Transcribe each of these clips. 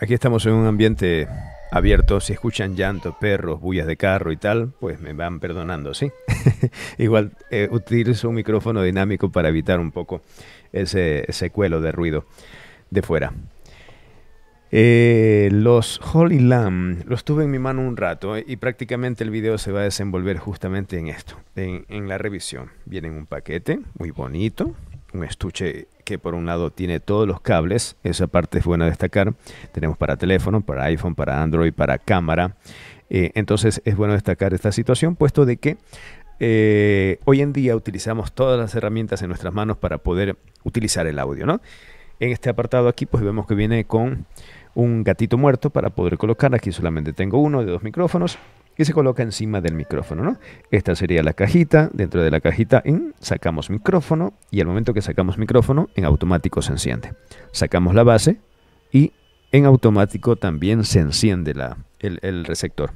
Aquí estamos en un ambiente abierto. Si escuchan llantos, perros, bullas de carro y tal, pues me van perdonando, ¿sí? Igual eh, utilizo un micrófono dinámico para evitar un poco ese, cuelo de ruido de fuera. Eh, los Holy Lamb los tuve en mi mano un rato eh, y prácticamente el video se va a desenvolver justamente en esto, en, la revisión. Vienen un paquete muy bonito, un estuche que por un lado tiene todos los cables, esa parte es buena destacar. Tenemos para teléfono, para iPhone, para Android, para cámara. Eh, entonces es bueno destacar esta situación, puesto de que eh, hoy en día utilizamos todas las herramientas en nuestras manos para poder utilizar el audio, ¿no? En este apartado aquí, pues vemos que viene con un gatito muerto para poder colocar. Aquí solamente tengo uno de dos micrófonos que se coloca encima del micrófono. ¿no? Esta sería la cajita, dentro de la cajita sacamos micrófono y al momento que sacamos micrófono en automático se enciende. Sacamos la base y en automático también se enciende el, receptor.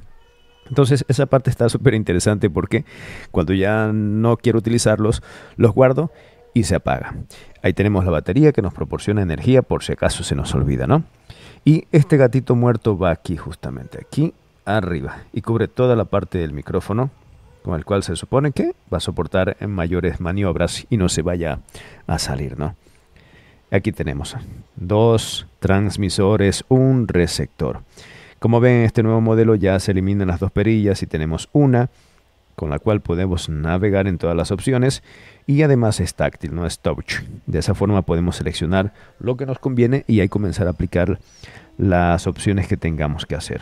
Entonces esa parte está súper interesante porque cuando ya no quiero utilizarlos, los guardo y se apaga. Ahí tenemos la batería que nos proporciona energía por si acaso se nos olvida, ¿no? Y este gatito muerto va aquí justamente, aquí arriba y cubre toda la parte del micrófono con el cual se supone que va a soportar mayores maniobras y no se vaya a salir, Aquí tenemos dos transmisores, un receptor. Como ven, este nuevo modelo ya se eliminan las dos perillas y tenemos una con la cual podemos navegar en todas las opciones y además es táctil, no es touch. De esa forma podemos seleccionar lo que nos conviene y ahí comenzar a aplicar las opciones que tengamos que hacer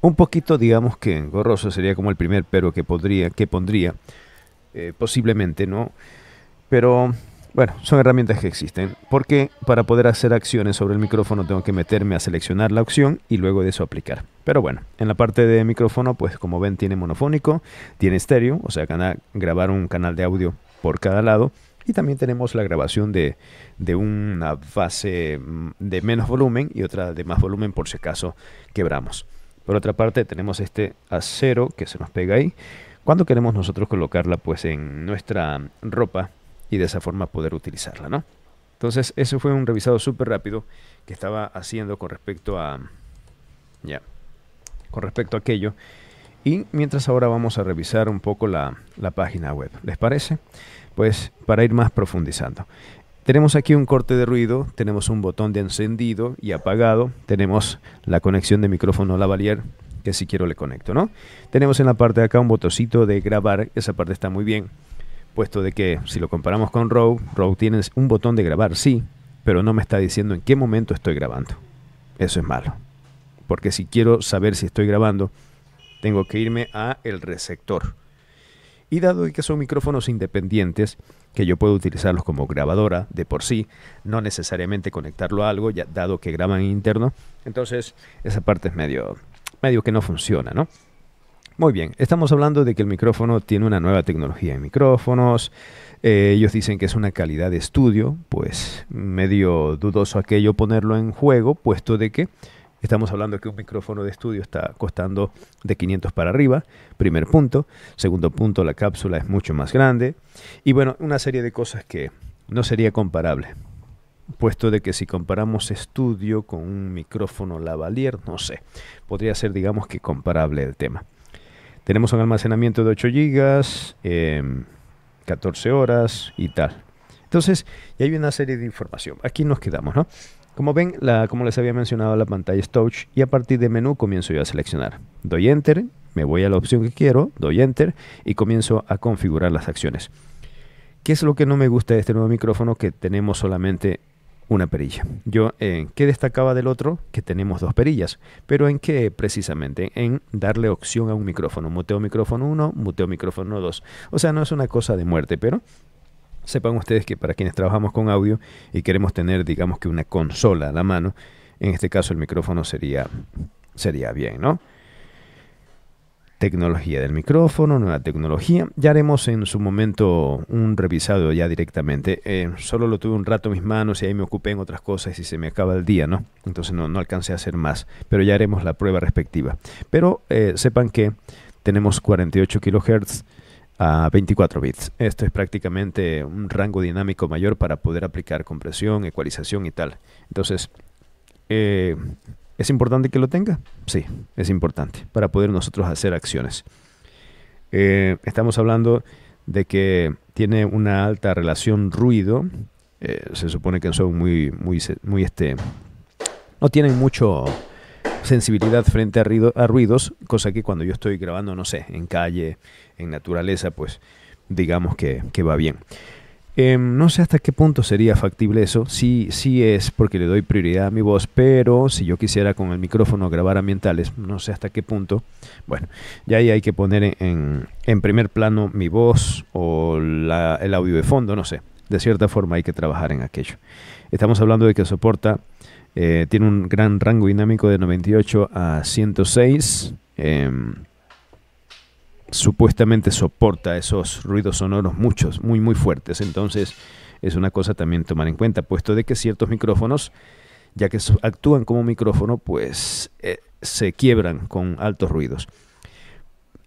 un poquito, digamos que engorroso sería como el primer pero que podría, que pondría, eh, posiblemente, ¿no? Pero bueno, son herramientas que existen, porque para poder hacer acciones sobre el micrófono tengo que meterme a seleccionar la opción y luego de eso aplicar. Pero bueno, en la parte de micrófono, pues como ven tiene monofónico, tiene estéreo, o sea, grabar un canal de audio por cada lado. Y también tenemos la grabación de, de una fase mm, de menos volumen y otra de más volumen por si acaso quebramos. Por otra parte, tenemos este acero que se nos pega ahí. Cuando queremos nosotros colocarla pues en nuestra ropa y de esa forma poder utilizarla, ¿no? Entonces, eso fue un revisado súper rápido que estaba haciendo con respecto a ya con respecto a aquello. Y mientras ahora vamos a revisar un poco la, la página web. ¿Les parece? Pues para ir más profundizando. Tenemos aquí un corte de ruido, tenemos un botón de encendido y apagado, tenemos la conexión de micrófono lavalier, que si quiero le conecto, ¿no? Tenemos en la parte de acá un botoncito de grabar, esa parte está muy bien, puesto de que si lo comparamos con Row, Row tiene un botón de grabar, sí, pero no me está diciendo en qué momento estoy grabando. Eso es malo, porque si quiero saber si estoy grabando, tengo que irme a el receptor. Y dado que son micrófonos independientes, que yo puedo utilizarlos como grabadora de por sí, no necesariamente conectarlo a algo, ya, dado que graban interno, entonces esa parte es medio, medio que no funciona, ¿no? Muy bien, estamos hablando de que el micrófono tiene una nueva tecnología de micrófonos. Eh, ellos dicen que es una calidad de estudio, pues medio dudoso aquello ponerlo en juego, puesto de que Estamos hablando que un micrófono de estudio está costando de 500 para arriba, primer punto. Segundo punto, la cápsula es mucho más grande. Y bueno, una serie de cosas que no sería comparable. Puesto de que si comparamos estudio con un micrófono lavalier, no sé, podría ser digamos que comparable el tema. Tenemos un almacenamiento de 8 GB, 14 horas y tal. Entonces, hay una serie de información. Aquí nos quedamos, ¿no? Como ven, como les había mencionado, la pantalla es touch y a partir de menú comienzo yo a seleccionar. Doy enter, me voy a la opción que quiero, doy enter y comienzo a configurar las acciones. ¿Qué es lo que no me gusta de este nuevo micrófono? Que tenemos solamente una perilla. Yo, eh, ¿qué destacaba del otro? Que tenemos dos perillas. ¿Pero en qué precisamente? En darle opción a un micrófono. Muteo micrófono 1, muteo micrófono 2. O sea, no es una cosa de muerte, pero Sepan ustedes que para quienes trabajamos con audio y queremos tener, digamos que una consola a la mano, en este caso el micrófono sería, sería bien, ¿no? Tecnología del micrófono, nueva tecnología. Ya haremos en su momento un revisado ya directamente. Eh, solo lo tuve un rato en mis manos y ahí me ocupé en otras cosas y se me acaba el día, ¿no? Entonces no, no alcancé a hacer más, pero ya haremos la prueba respectiva. Pero eh, sepan que tenemos 48 kilohertz a 24 bits. Esto es prácticamente un rango dinámico mayor para poder aplicar compresión, ecualización y tal. Entonces, eh, ¿es importante que lo tenga? Sí, es importante para poder nosotros hacer acciones. Eh, estamos hablando de que tiene una alta relación ruido. Eh, se supone que son muy, muy, muy este, no tienen mucho sensibilidad frente a, ruidos, cosa que cuando yo estoy grabando, no sé, en calle, en naturaleza, pues digamos que, va bien. Em, no sé hasta qué punto sería factible eso. Sí, sí es porque le doy prioridad a mi voz, pero si yo quisiera con el micrófono grabar ambientales, no sé hasta qué punto. Bueno, ya ahí hay que poner en, primer plano mi voz o el audio de fondo, no sé. De cierta forma hay que trabajar en aquello. Estamos hablando de que soporta eh, tiene un gran rango dinámico de 98 a 106. Em, supuestamente soporta esos ruidos sonoros muchos, muy, muy fuertes. Entonces es una cosa también tomar en cuenta, puesto de que ciertos micrófonos, ya que actúan como micrófono, pues eh, se quiebran con altos ruidos.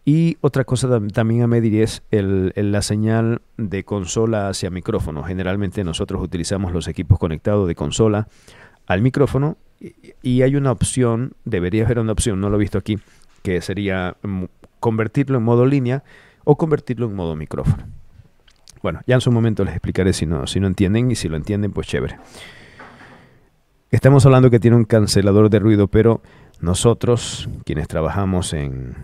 Y otra cosa también a medir es la señal de consola hacia micrófono. Generalmente nosotros utilizamos los equipos conectados de consola al micrófono y hay una opción, debería haber una opción, no lo he visto aquí, que sería mm, convertirlo en modo línea o convertirlo en modo micrófono. Bueno, ya en su momento les explicaré si no, si no entienden y si lo entienden, pues chévere. Estamos hablando que tiene un cancelador de ruido, pero nosotros, quienes trabajamos en,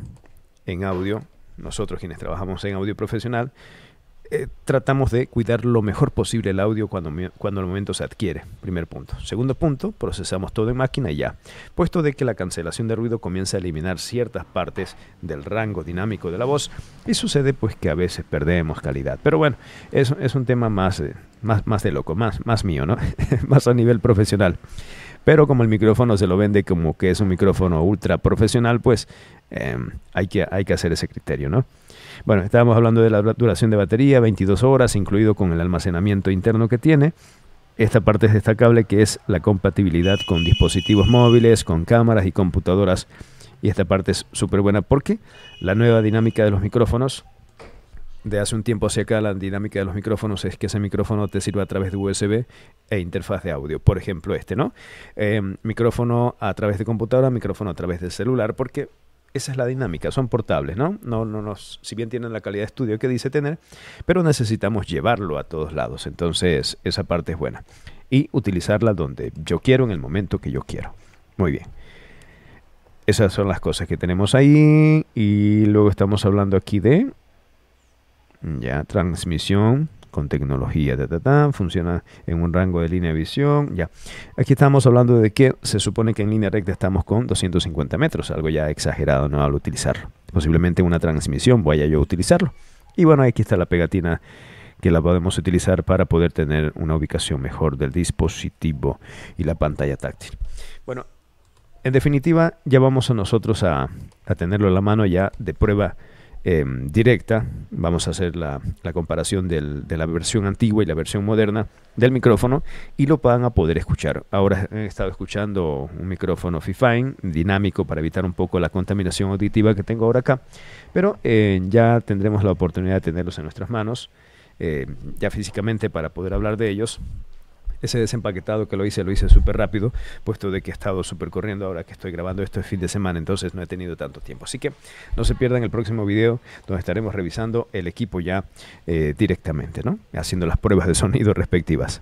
en audio, nosotros quienes trabajamos en audio profesional, eh, tratamos de cuidar lo mejor posible el audio cuando, cuando el momento se adquiere. Primer punto. Segundo punto, procesamos todo en máquina y ya. Puesto de que la cancelación de ruido comienza a eliminar ciertas partes del rango dinámico de la voz y sucede pues que a veces perdemos calidad. Pero bueno, es, es un tema más, eh, más, más de loco, más, más mío, ¿no? más a nivel profesional. Pero como el micrófono se lo vende como que es un micrófono ultra profesional, pues em, hay, que, hay que hacer ese criterio, ¿no? Bueno, estábamos hablando de la duración de batería, 22 horas, incluido con el almacenamiento interno que tiene. Esta parte es destacable que es la compatibilidad con dispositivos móviles, con cámaras y computadoras. Y esta parte es súper buena porque la nueva dinámica de los micrófonos de hace un tiempo hacia acá la dinámica de los micrófonos es que ese micrófono te sirve a través de USB e interfaz de audio. Por ejemplo, este, ¿no? Em, micrófono a través de computadora, micrófono a través de celular, porque esa es la dinámica, son portables, ¿no? No, no si bien tienen la calidad de estudio que dice tener, pero necesitamos llevarlo a todos lados. Entonces, esa parte es buena. Y utilizarla donde yo quiero, en el momento que yo quiero. Muy bien. Esas son las cosas que tenemos ahí. Y luego estamos hablando aquí de ya transmisión con tecnología, de funciona en un rango de línea de visión, ya. Aquí estamos hablando de que se supone que en línea recta estamos con 250 metros, algo ya exagerado no al utilizarlo. Posiblemente una transmisión vaya yo a utilizarlo. Y bueno, aquí está la pegatina que la podemos utilizar para poder tener una ubicación mejor del dispositivo y la pantalla táctil. Bueno, en definitiva, ya vamos a nosotros a, a tenerlo en la mano ya de prueba Em, directa, vamos a hacer la, comparación de la versión antigua y la versión moderna del micrófono y lo van a poder escuchar. Ahora he estado escuchando un micrófono Fifine dinámico para evitar un poco la contaminación auditiva que tengo ahora acá, pero eh, ya tendremos la oportunidad de tenerlos en nuestras manos, eh, ya físicamente para poder hablar de ellos ese desempaquetado que lo hice, lo hice súper rápido, puesto de que he estado súper corriendo ahora que estoy grabando esto es fin de semana, entonces no he tenido tanto tiempo. Así que no se pierdan el próximo video donde estaremos revisando el equipo ya eh, directamente, ¿no? Haciendo las pruebas de sonido respectivas.